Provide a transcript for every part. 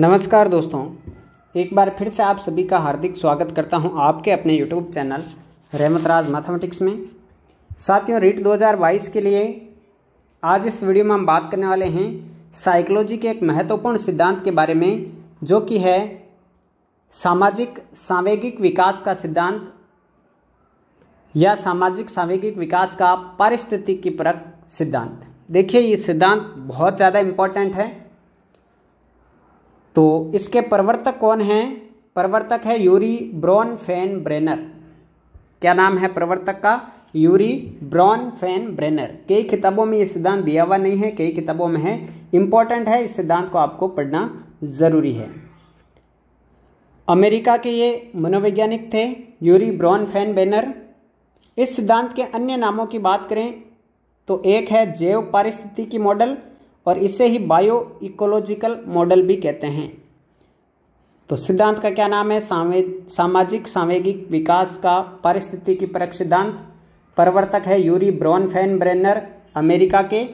नमस्कार दोस्तों एक बार फिर से आप सभी का हार्दिक स्वागत करता हूं आपके अपने यूट्यूब चैनल रहमतराज मैथमेटिक्स में साथियों रीट 2022 के लिए आज इस वीडियो में हम बात करने वाले हैं साइकोलॉजी के एक महत्वपूर्ण सिद्धांत के बारे में जो कि है सामाजिक सांवेगिक विकास का सिद्धांत या सामाजिक सांवेगिक विकास का पारिस्थितिकी परक सिद्धांत देखिए ये सिद्धांत बहुत ज़्यादा इम्पॉर्टेंट है तो इसके प्रवर्तक कौन हैं प्रवर्तक है यूरी ब्रॉन फैन ब्रेनर क्या नाम है प्रवर्तक का यूरी ब्रॉन फैन ब्रेनर कई किताबों में ये सिद्धांत दिया हुआ नहीं है कई किताबों में है इम्पॉर्टेंट है इस सिद्धांत को आपको पढ़ना ज़रूरी है अमेरिका के ये मनोवैज्ञानिक थे यूरी ब्रॉन फैन ब्रेनर इस सिद्धांत के अन्य नामों की बात करें तो एक है जैव पारिस्थिति की मॉडल और इसे ही बायो इकोलॉजिकल मॉडल भी कहते हैं तो सिद्धांत का क्या नाम है सामे सामाजिक सामेगिक विकास का की परक सिद्धांत प्रवर्तक है Urie Bronfenbrenner America के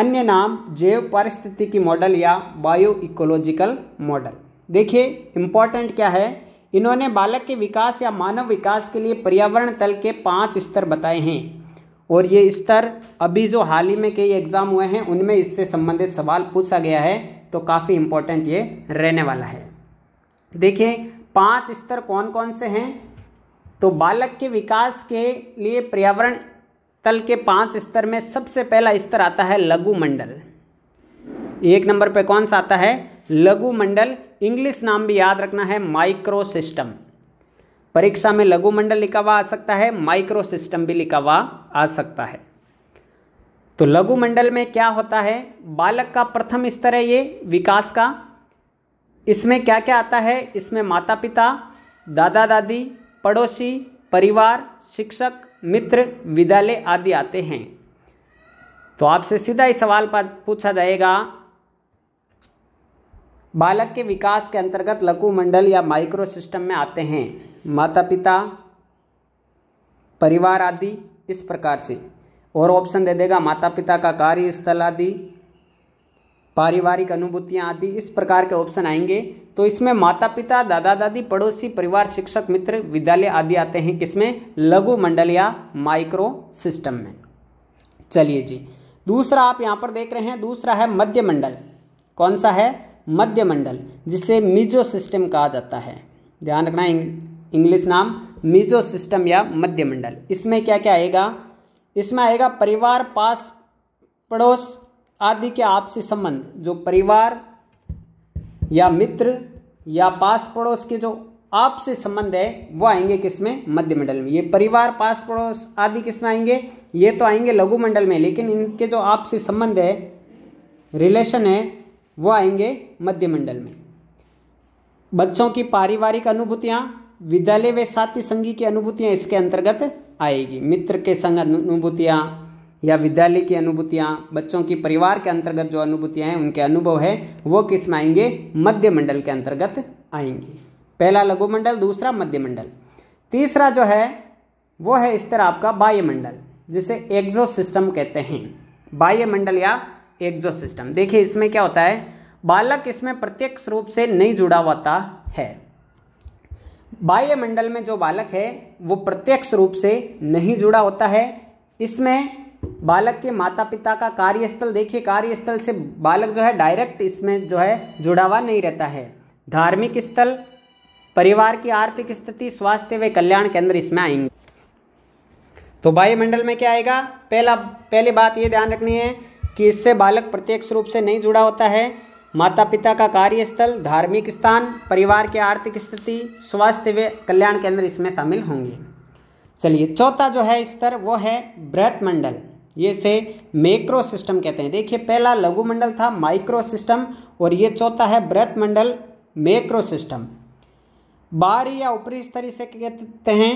अन्य नाम जैव की मॉडल या बायो इकोलॉजिकल मॉडल देखिए इम्पॉर्टेंट क्या है इन्होंने बालक के विकास या मानव विकास के लिए पर्यावरण तल के पांच स्तर बताए हैं और ये स्तर अभी जो हाल ही में कई एग्ज़ाम हुए हैं उनमें इससे संबंधित सवाल पूछा गया है तो काफ़ी इम्पोर्टेंट ये रहने वाला है देखिए पांच स्तर कौन कौन से हैं तो बालक के विकास के लिए पर्यावरण तल के पांच स्तर में सबसे पहला स्तर आता है लघु मंडल एक नंबर पे कौन सा आता है लघु मंडल इंग्लिश नाम भी याद रखना है माइक्रो सिस्टम परीक्षा में लघु मंडल लिखा हुआ आ सकता है माइक्रो सिस्टम भी लिखा हुआ आ सकता है तो लघु मंडल में क्या होता है बालक का प्रथम स्तर है ये विकास का इसमें क्या क्या आता है इसमें माता पिता दादा दादी पड़ोसी परिवार शिक्षक मित्र विद्यालय आदि आते हैं तो आपसे सीधा ही सवाल पूछा जाएगा बालक के विकास के अंतर्गत लघु मंडल या माइक्रो सिस्टम में आते हैं माता पिता परिवार आदि इस प्रकार से और ऑप्शन दे देगा माता पिता का कार्यस्थल आदि पारिवारिक अनुभूतियाँ आदि इस प्रकार के ऑप्शन आएंगे तो इसमें माता पिता दादा दादी पड़ोसी परिवार शिक्षक मित्र विद्यालय आदि आते हैं किसमें लघु मंडल या माइक्रो सिस्टम में चलिए जी दूसरा आप यहाँ पर देख रहे हैं दूसरा है मध्य मंडल कौन सा है मध्य मंडल जिसे मिजो सिस्टम कहा जाता है ध्यान रखना इंग्लिश नाम मीजो सिस्टम या मध्यमंडल इसमें क्या क्या आएगा इसमें आएगा परिवार पास पड़ोस आदि के आपसी संबंध जो परिवार या मित्र या पास पड़ोस के जो आपसी संबंध है वो आएंगे किसमें मध्यमंडल में ये परिवार पास पड़ोस आदि किसमें आएंगे ये तो आएंगे लघु मंडल में लेकिन इनके जो आपसी संबंध है रिलेशन है वो आएंगे मध्यमंडल में बच्चों की पारिवारिक अनुभूतियाँ विद्यालय व साथी संगी की अनुभूतियाँ इसके अंतर्गत आएगी मित्र के संग अनुभूतियाँ या विद्यालय की अनुभूतियाँ बच्चों की परिवार के अंतर्गत जो अनुभूतियाँ हैं उनके अनुभव है वो किस में आएंगे मध्य मंडल के अंतर्गत आएंगे पहला लघु मंडल दूसरा मध्य मंडल तीसरा जो है वो है इस तरह आपका बाह्य मंडल जिसे एक्जो सिस्टम कहते हैं बाह्य मंडल या एक्जो सिस्टम देखिए इसमें क्या होता है बालक इसमें प्रत्यक्ष रूप से नहीं जुड़ा होता है बाह्यमंडल में जो बालक है वो प्रत्यक्ष रूप से नहीं जुड़ा होता है इसमें बालक के माता पिता का कार्यस्थल देखिए कार्यस्थल से बालक जो है डायरेक्ट इसमें जो है जुड़ा हुआ नहीं रहता है धार्मिक स्थल परिवार की आर्थिक स्थिति स्वास्थ्य व कल्याण केंद्र इसमें आएंगे तो वायुमंडल में क्या आएगा पहला पहली बात ये ध्यान रखनी है कि इससे बालक प्रत्यक्ष रूप से नहीं जुड़ा होता है माता पिता का कार्यस्थल धार्मिक स्थान परिवार की आर्थिक स्थिति स्वास्थ्य व कल्याण केंद्र इसमें शामिल होंगे चलिए चौथा जो है स्तर वो है बृहत मंडल ये से मैक्रो सिस्टम कहते हैं देखिए पहला लघु मंडल था माइक्रो सिस्टम और ये चौथा है बृहत मंडल मैक्रो सिस्टम बाहरी या ऊपरी स्तर इसे कहते हैं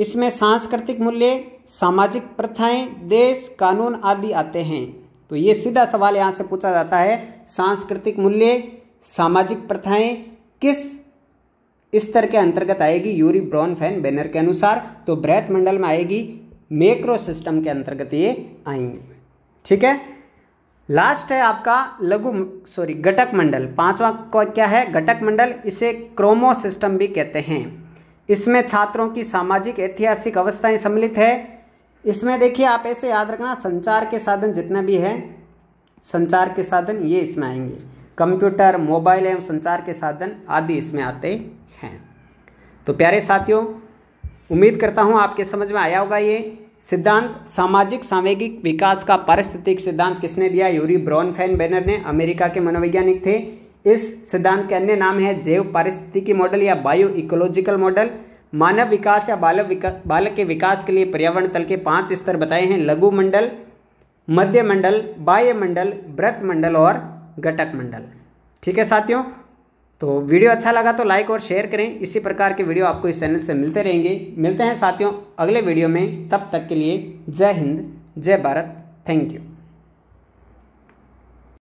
इसमें सांस्कृतिक मूल्य सामाजिक प्रथाएं देश कानून आदि आते हैं तो ये सीधा सवाल यहाँ से पूछा जाता है सांस्कृतिक मूल्य सामाजिक प्रथाएं किस स्तर के अंतर्गत आएगी यूरी ब्रॉन फैन बैनर के अनुसार तो ब्रैथ मंडल में आएगी मेक्रो सिस्टम के अंतर्गत ये आएंगे ठीक है लास्ट है आपका लघु सॉरी घटक मंडल पांचवा क्या है घटक मंडल इसे क्रोमो सिस्टम भी कहते हैं इसमें छात्रों की सामाजिक ऐतिहासिक अवस्थाएं सम्मिलित है इसमें देखिए आप ऐसे याद रखना संचार के साधन जितना भी है संचार के साधन ये इसमें आएंगे कंप्यूटर मोबाइल एवं संचार के साधन आदि इसमें आते हैं तो प्यारे साथियों उम्मीद करता हूँ आपके समझ में आया होगा ये सिद्धांत सामाजिक सांवेगिक विकास का पारिस्थितिक सिद्धांत किसने दिया यूरी ब्रॉन फैन बैनर ने अमेरिका के मनोवैज्ञानिक थे इस सिद्धांत के अन्य नाम है जैव पारिस्थितिकी मॉडल या बायो इकोलॉजिकल मॉडल मानव विकास या बालक विका बालक के विकास के लिए पर्यावरण तल के पांच स्तर बताए हैं लघु मंडल मध्य मंडल बाह्य मंडल व्रत मंडल और घटक मंडल ठीक है साथियों तो वीडियो अच्छा लगा तो लाइक और शेयर करें इसी प्रकार के वीडियो आपको इस चैनल से मिलते रहेंगे मिलते हैं साथियों अगले वीडियो में तब तक के लिए जय हिंद जय भारत थैंक यू